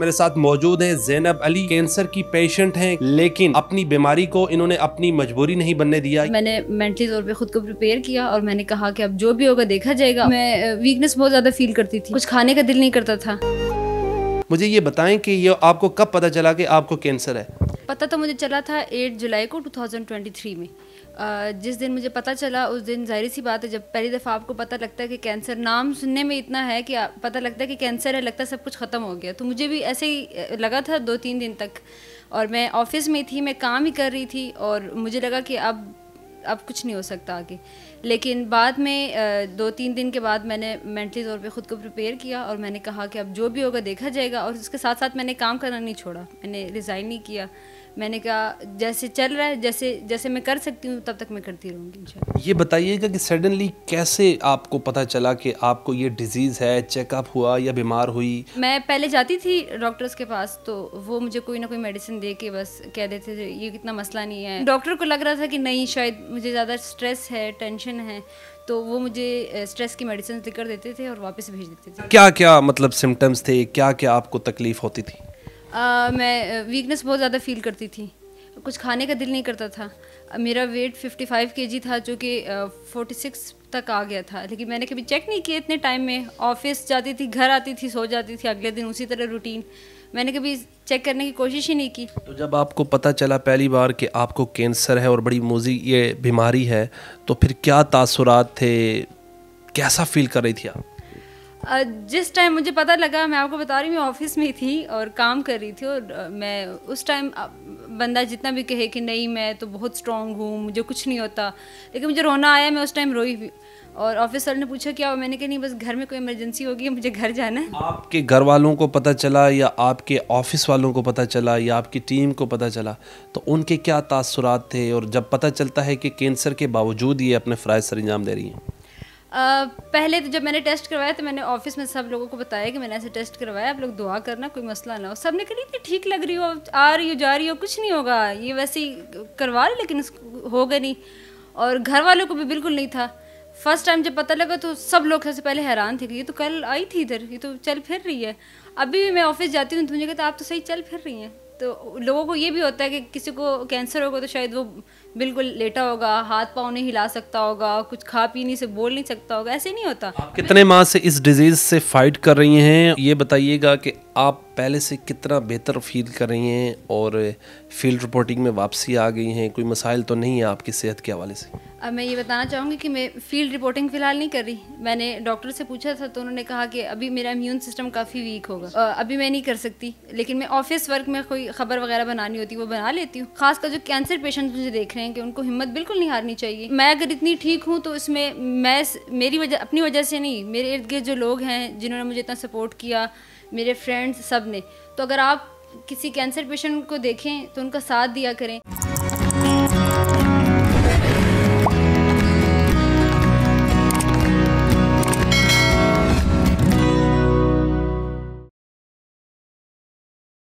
मेरे साथ मौजूद हैं जैनब अली कैंसर की पेशेंट हैं लेकिन अपनी बीमारी को इन्होंने अपनी मजबूरी नहीं बनने दिया मैंने मेंटली तौर पे खुद को प्रिपेयर किया और मैंने कहा कि अब जो भी होगा देखा जाएगा मैं वीकनेस बहुत ज़्यादा फील करती थी कुछ खाने का दिल नहीं करता था मुझे ये बताएं कि ये आपको कब पता चला कि आपको कैंसर है पता तो मुझे चला था 8 जुलाई को 2023 में जिस दिन मुझे पता चला उस दिन जाहिर सी बात है जब पहली दफ़ा आपको पता लगता है कि कैंसर नाम सुनने में इतना है कि पता लगता है कि कैंसर है लगता है सब कुछ ख़त्म हो गया तो मुझे भी ऐसे ही लगा था दो तीन दिन तक और मैं ऑफिस में थी मैं काम ही कर रही थी और मुझे लगा कि अब अब कुछ नहीं हो सकता आगे लेकिन बाद में दो तीन दिन के बाद मैंने मेंटली तौर पे ख़ुद को प्रिपेयर किया और मैंने कहा कि अब जो भी होगा देखा जाएगा और उसके साथ साथ मैंने काम करना नहीं छोड़ा मैंने रिज़ाइन नहीं किया मैंने कहा जैसे चल रहा है जैसे जैसे मैं कर सकती हूँ तब तक मैं करती रहूँगी ये बताइएगा कि सडनली कैसे आपको पता चला कि आपको ये डिजीज़ है चेकअप हुआ या बीमार हुई मैं पहले जाती थी डॉक्टर्स के पास तो वो मुझे कोई ना कोई मेडिसिन दे के बस कह देते थे ये कितना मसला नहीं है डॉक्टर को लग रहा था कि नहीं शायद मुझे ज़्यादा स्ट्रेस है टेंशन है तो वो मुझे स्ट्रेस की मेडिसिन कर देते थे और वापस भेज देते थे क्या क्या मतलब सिम्टम्स थे क्या क्या आपको तकलीफ होती थी आ, मैं वीकनेस बहुत ज़्यादा फील करती थी कुछ खाने का दिल नहीं करता था मेरा वेट 55 केजी था जो कि 46 तक आ गया था लेकिन मैंने कभी चेक नहीं किया इतने टाइम में ऑफिस जाती थी घर आती थी सो जाती थी अगले दिन उसी तरह रूटीन मैंने कभी चेक करने की कोशिश ही नहीं की तो जब आपको पता चला पहली बार कि आपको कैंसर है और बड़ी मोजी ये बीमारी है तो फिर क्या तासरात थे कैसा फील कर रही थी आप जिस टाइम मुझे पता लगा मैं आपको बता रही हूँ मैं ऑफिस में थी और काम कर रही थी और मैं उस टाइम बंदा जितना भी कहे कि नहीं मैं तो बहुत स्ट्रॉन्ग हूँ मुझे कुछ नहीं होता लेकिन मुझे रोना आया मैं उस टाइम रोई भी और ऑफिसर ने पूछा क्या मैंने कहा नहीं बस घर में कोई इमरजेंसी होगी मुझे घर जाना है आपके घर वालों को पता चला या आपके ऑफिस वालों को पता चला या आपकी टीम को पता चला तो उनके क्या तासरात थे और जब पता चलता है कि कैंसर के बावजूद ये अपने फ़राज सर अंजाम दे रही हैं पहले तो जब मैंने टेस्ट करवाया तो मैंने ऑफिस में सब लोगों को बताया कि मैंने ऐसे टेस्ट करवाया आप लोग दुआ करना कोई मसला ना हो सब ने कही ठीक लग रही हो आ रही हो जा रही हो कुछ नहीं होगा ये वैसे ही करवा ली लेकिन हो गए नहीं और घर वालों को भी बिल्कुल नहीं था फर्स्ट टाइम जब पता लगा तो सब लोग सबसे पहले हैरान थे कि ये तो कल आई थी इधर ये तो चल फिर रही है अभी भी मैं ऑफिस जाती हूँ तो मुझे कहता आप तो सही चल फिर रही हैं तो लोगों को ये भी होता है कि किसी को कैंसर होगा तो शायद वो बिल्कुल लेटा होगा हाथ पाँव नहीं हिला सकता होगा कुछ खा पी नहीं से बोल नहीं सकता होगा ऐसे नहीं होता आप कितने माह से इस डिजीज़ से फाइट कर रही हैं ये बताइएगा कि आप पहले से कितना बेहतर फील कर रही हैं और फील्ड रिपोर्टिंग में वापसी आ गई हैं कोई मसाइल तो नहीं है आपकी सेहत के हवाले से अब मैं ये बताना चाहूँगी कि मैं फील्ड रिपोर्टिंग फ़िलहाल नहीं कर रही मैंने डॉक्टर से पूछा था तो उन्होंने कहा कि अभी मेरा इम्यून सिस्टम काफ़ी वीक होगा अभी मैं नहीं कर सकती लेकिन मैं ऑफिस वर्क में कोई खबर वगैरह बनानी होती वो बना लेती हूँ खासकर जो कैंसर पेशेंट मुझे देख रहे हैं कि उनको हिम्मत बिल्कुल नहीं हारनी चाहिए मैं अगर इतनी ठीक हूँ तो इसमें मैं मेरी वजह अपनी वजह से नहीं मेरे इर्द गिर्द जो लोग हैं जिन्होंने मुझे इतना सपोर्ट किया मेरे फ्रेंड्स सब ने तो अगर आप किसी कैंसर पेशेंट को देखें तो उनका साथ दिया करें